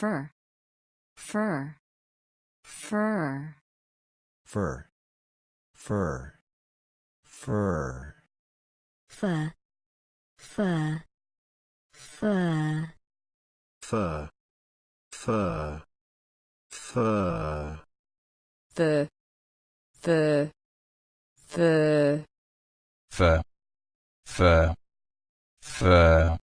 fur fur fur fur fur fur fur fur fur fur fur fur the the the fur fur fur